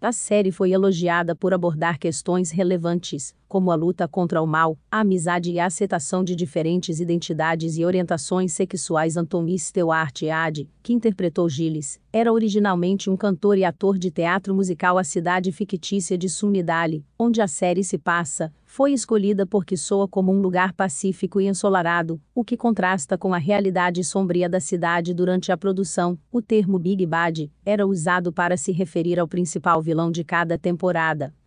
A série foi elogiada por abordar questões relevantes, como a luta contra o mal, a amizade e a aceitação de diferentes identidades e orientações sexuais. Anthony Stewart Ad, que interpretou Gilles, era originalmente um cantor e ator de teatro musical. A cidade fictícia de Sumidale, onde a série se passa, foi escolhida porque soa como um lugar pacífico e ensolarado, o que contrasta com a realidade sombria da cidade durante a produção. O termo Big Bad era usado para se referir ao principal vilão de cada temporada,